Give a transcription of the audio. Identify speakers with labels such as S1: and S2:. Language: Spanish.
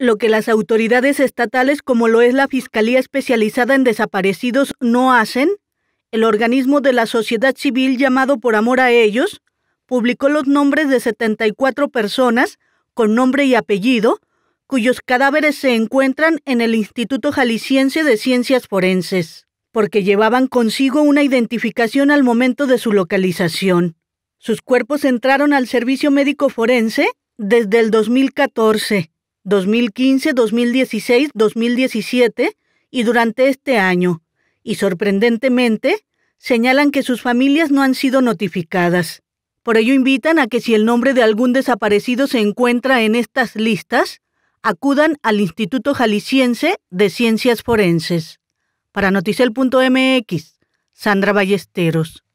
S1: lo que las autoridades estatales como lo es la Fiscalía Especializada en Desaparecidos no hacen, el organismo de la sociedad civil llamado por amor a ellos publicó los nombres de 74 personas con nombre y apellido cuyos cadáveres se encuentran en el Instituto Jalisciense de Ciencias Forenses, porque llevaban consigo una identificación al momento de su localización. Sus cuerpos entraron al servicio médico forense desde el 2014 2015, 2016, 2017 y durante este año, y sorprendentemente, señalan que sus familias no han sido notificadas. Por ello invitan a que si el nombre de algún desaparecido se encuentra en estas listas, acudan al Instituto Jalisciense de Ciencias Forenses. Para noticel.mx, Sandra Ballesteros.